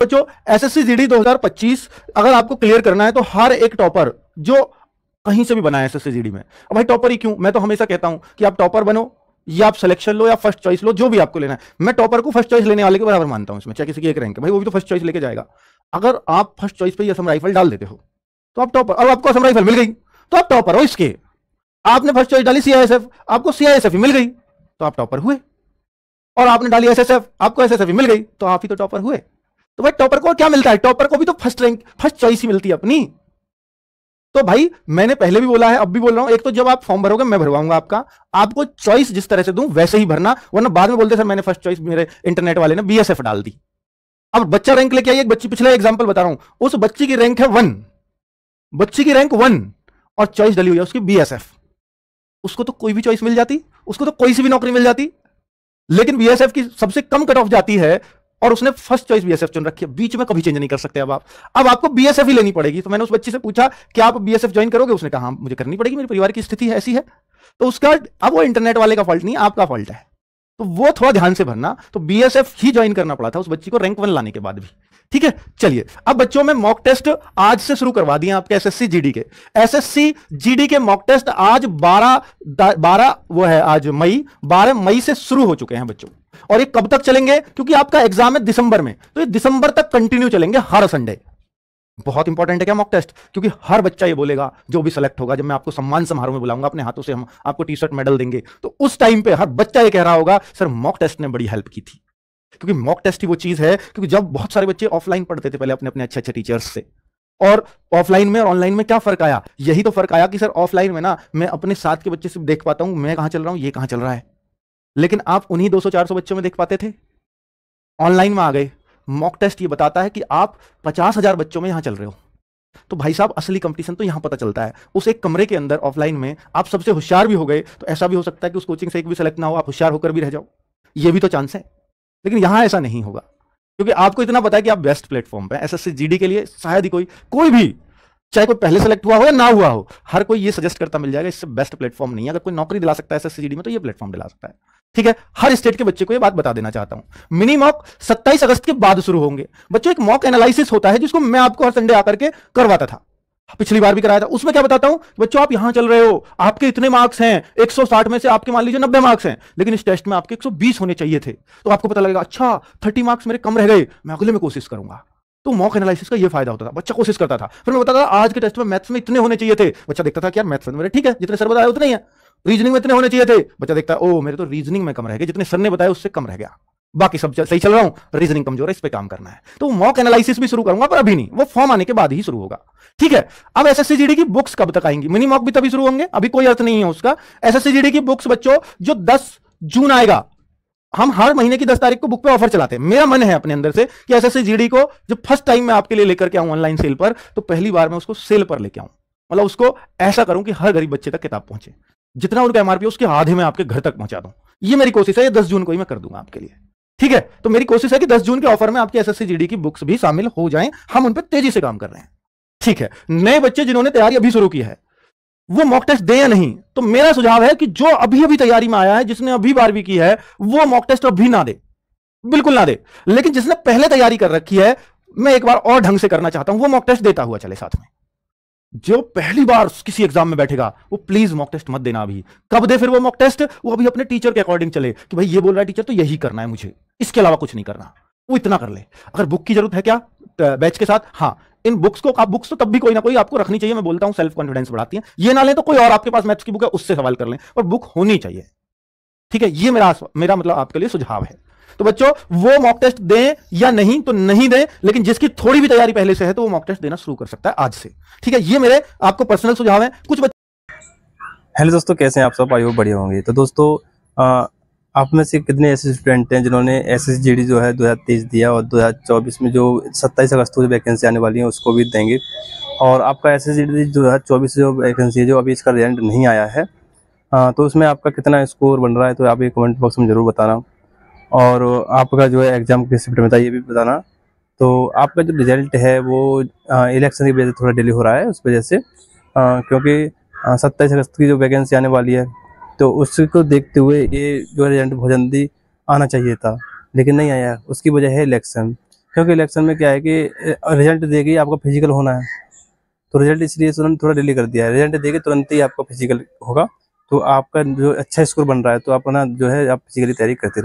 बच्चों S S C जी अगर आपको क्लियर करना है तो हर एक टॉपर जो कहीं से भी बना है एस एस सी में अब भाई टॉपर ही क्यों मैं तो हमेशा कहता हूं कि आप टॉपर बनो या आप सिलेक्शन लो या फर्स्ट चॉइस लो जो भी आपको लेना है मैं टॉपर को फर्स्ट चॉइस लेने वाले के बराबर मानता हूं इसमें चाहे किसी की एक रैंक भाई वो भी तो फर्स्ट चॉइस लेके जाएगा अगर आप फर्स्ट चॉइस पे असम राइफल डाल देते हो तो आप टॉपर और आपको असम राइफल मिल गई तो आप टॉपर हो इसके आपने फर्स्ट चॉइस डाली सीआईएसएफ आपको सीआईएसएफ ही मिल गई तो आप टॉपर हुए और आपने डाली एसएसएफ आपको एसएसएफ ही मिल गई तो आप ही तो टॉपर हुए तो भाई टॉपर को क्या मिलता है टॉपर को भी तो फर्स्ट रैंक फर्स्ट चॉइस ही मिलती है अपनी तो भाई मैंने पहले भी बोला है अब भी बोल रहा हूं एक तो जब आप फॉर्म भरोगे मैं भरवाऊंगा आपका आपको चॉइस जिस तरह से दूं वैसे ही भरना वरना बाद में बोलते सर मैंने फर्स्ट चॉइस मेरे इंटरनेट वाले ने बीएसएफ डाल दी अब बच्चा रैंक लेके आई एक बच्ची पिछले एग्जाम्पल बता रहा हूं उस बच्ची की रैंक है वन बच्ची की रैंक वन और चॉइस डली हुई है उसकी बीएसएफ उसको तो कोई भी चॉइस मिल जाती उसको तो कोई सी भी नौकरी मिल जाती लेकिन बीएसएफ की सबसे कम कट ऑफ जाती है और उसने फर्स्ट चॉइस बीएसएफ चुन रखी है बीच में कभी चेंज नहीं कर सकते अब आप अब आपको बीएसएफ ही लेनी पड़ेगी तो मैंने उस बच्ची से पूछा कि आप बीएसएफ ज्वाइन करोगे उसने कहा हाँ, मुझे करनी पड़ेगी मेरे परिवार की स्थिति ऐसी है तो उसका अब वो इंटरनेट वाले का फॉल्ट नहीं आपका फॉल्ट है तो वो थोड़ा ध्यान से भरना तो बीएसएफ ही ज्वाइन करना पड़ा था उस बच्ची को रैंक वन लाने के बाद भी ठीक है चलिए अब बच्चों में मॉक टेस्ट आज से शुरू करवा दिए आपके एसएससी जीडी के एसएससी जीडी के मॉक टेस्ट आज 12 12 वो है आज मई 12 मई से शुरू हो चुके हैं बच्चों और ये कब तक चलेंगे क्योंकि आपका एग्जाम है दिसंबर में तो ये दिसंबर तक कंटिन्यू चलेंगे हर संडे बहुत इंपॉर्टेंट है क्या मॉक टेस्ट क्योंकि हर बच्चा ये बोलेगा जो भी सिलेक्ट होगा जब मैं आपको सम्मान समारोह में बुलाऊंगा अपने हाथों से हम आपको टी शर्ट मेडल देंगे तो उस टाइम पे हर बच्चा ये कह रहा होगा सर मॉक टेस्ट ने बड़ी हेल्प की थी क्योंकि मॉक टेस्ट ही वो चीज है क्योंकि जब बहुत सारे बच्चे ऑफलाइन पढ़ते थे पहले अपने अपने अच्छे अच्छे टीचर्स से और ऑफलाइन में और ऑनलाइन में क्या फर्क आया यही तो फर्क आया कि सर ऑफलाइन में ना मैं अपने साथ के बच्चे से देख पाता हूं मैं कहां चल रहा हूँ ये कहां चल रहा है लेकिन आप उन्हीं 200-400 बच्चों में देख पाते थे ऑनलाइन में आ गए मॉक टेस्ट ये बताता है कि आप पचास हजार बच्चों में यहां चल रहे हो तो भाई साहब असली कंपटीशन तो यहां पता चलता है उस एक कमरे के अंदर ऑफलाइन में आप सबसे होशियार भी हो गए तो ऐसा भी हो सकता है कि उस कोचिंग से एक भी सेलेक्ट ना हो आप होशियार होकर भी रह जाओ ये भी तो चांस है लेकिन यहां ऐसा नहीं होगा क्योंकि आपको इतना पता है कि आप बेस्ट प्लेटफॉर्म पर एस एस के लिए शायद ही कोई कोई भी चाहे कोई पहले सेलेक्ट हुआ हो या ना हुआ हो हर कोई ये सजेस्ट करता मिल जाएगा इससे बेस्ट प्लेटफॉर्म नहीं है अगर कोई नौकरी दिला सकता है एस एस में तो ये प्लेटफॉर्म दिला सकता है ठीक है हर स्टेट के बच्चे को यह बात बता देना चाहता हूं मिनी मॉक 27 अगस्त के बाद शुरू होंगे बच्चों एक मॉक एनालिसिस होता है जिसको मैं आपको हर संडे आकर के करवाता था पिछली बार भी कराया था उसमें क्या बताता हूं बच्चों आप यहां चल रहे हो आपके इतने मार्क्स हैं 160 में से आपके मान लीजिए नब्बे मार्क्स हैं लेकिन इस टेस्ट में आपके 120 होने चाहिए थे तो आपको पता लगेगा अच्छा 30 मार्क्स मेरे कम रह गए मैं अगले में कोशिश करूंगा तो मॉक एनालिसिस का ये फायदा होता था बच्चा कोशिश करता था फिर मैं बताता था आज के टेस्ट में मैथ्स में इतने होने चाहिए थे बच्चा देखता था कि यार मैथ्स में तो मेरे ठीक है जितने सर बताया उतने ही है रीजनिंग में इतने होने चाहिए थे बच्चा देखता है ओ मेरे तो रीजनिंग में कम रह गए जितने सर ने बताया उससे कम रह गया बाकी सब सही चल रहा हूं रीजनिंग कमजोर है इस पर काम करना है तो मॉक एनालिसिस भी शुरू करूंगा पर अभी नहीं वो फॉर्म आने के बाद ही शुरू होगा ठीक है अब एस एस की बुक्स कब तक आएंगी मिनी मॉक भी तभी शुरू होंगे अभी कोई अर्थ नहीं है उसका एस एस की बुक्स बच्चों जो दस जून आएगा हम हर महीने की दस तारीख को बुक पे ऑफर चलाते हैं मेरा मन है अपने अंदर से कि एस एस को जब फर्स्ट टाइम मैं आपके लिए लेकर के आऊं ऑनलाइन सेल पर तो पहली बार मैं उसको सेल पर लेके आऊं मतलब उसको ऐसा करूं कि हर गरीब बच्चे तक किताब पहुंचे जितना उनका एमआरपी उसके आधे में आपके घर तक पहुंचा दूं ये मेरी कोशिश है ये दस जून को ही मैं कर दूंगा आपके लिए ठीक है तो मेरी कोशिश है कि दस जून के ऑफर में आपकी एसएससी जीडी की बुक्स भी शामिल हो जाएं हम उन पर तेजी से काम कर रहे हैं ठीक है नए बच्चे जिन्होंने तैयारी अभी शुरू की है वो मॉक टेस्ट दे या नहीं तो मेरा सुझाव है कि जो अभी अभी तैयारी में आया है जिसने अभी बारहवीं की है वो मॉक टेस्ट अभी ना दे बिल्कुल ना दे लेकिन जिसने पहले तैयारी कर रखी है मैं एक बार और ढंग से करना चाहता हूं वो मॉक टेस्ट देता हुआ चले साथ में जो पहली बार किसी एग्जाम में बैठेगा वो प्लीज मॉक टेस्ट मत देना अभी कब दे फिर वो मॉक टेस्ट वो अभी अपने टीचर के अकॉर्डिंग चले कि भाई ये बोल रहा है टीचर तो यही करना है मुझे इसके अलावा कुछ नहीं करना वो इतना कर ले अगर बुक की जरूरत है क्या बैच के साथ हाँ इन बुक्स को आप बुक्स तो तब भी कोई ना कोई आपको रखनी चाहिए मैं बोलता हूं सेल्फ कॉन्फिडेंस बढ़ाती है ये ना ले तो कोई और आपके पास मैथ्स की बुक है उससे सवाल कर लें और बुक होनी चाहिए ठीक है ये मेरा मेरा मतलब आपके लिए सुझाव है तो बच्चों वो मॉक टेस्ट दें या नहीं तो नहीं दें लेकिन जिसकी थोड़ी भी तैयारी पहले से है तो वो मॉक टेस्ट देना शुरू कर सकता है आज से ठीक है ये मेरे आपको पर्सनल सुझाव है कुछ हेलो दोस्तों कैसे हैं आप सब आई होप बढ़िया होंगे तो दोस्तों आ, आप में से कितने ऐसे स्टूडेंट हैं जिन्होंने एस एस जो है तेईस दिया और चौबीस में जो सत्ताईस अगस्त को जो वैकेंसी आने वाली है उसको भी देंगे और आपका एस एस दो हज़ार चौबीस जो वैकेंसी है जो अभी इसका रिजल्ट नहीं आया है आ, तो उसमें आपका कितना स्कोर बन रहा है तो आप ये कमेंट बॉक्स में ज़रूर बताना और आपका जो है एग्ज़ाम किस शिफ्ट में था ये भी बताना तो आपका जो रिजल्ट है वो इलेक्शन की वजह से थोड़ा डिले हो रहा है उस वजह से क्योंकि सत्ताईस अगस्त की जो वैकेंसी आने वाली है तो उसको देखते हुए ये जो रिजल्ट बहुत जल्दी आना चाहिए था लेकिन नहीं आया उसकी वजह है इलेक्शन क्योंकि इलेक्शन में क्या है कि रिजल्ट देगी आपका फिजिकल होना है तो रिजल्ट इसलिए तुरंत थोड़ा डिले कर दिया है रिजल्ट देगी तुरंत ही आपका फिजिकल होगा तो आपका जो अच्छा स्कोर बन रहा है तो अपना जो है आप फिजिकली तैयारी करते रहे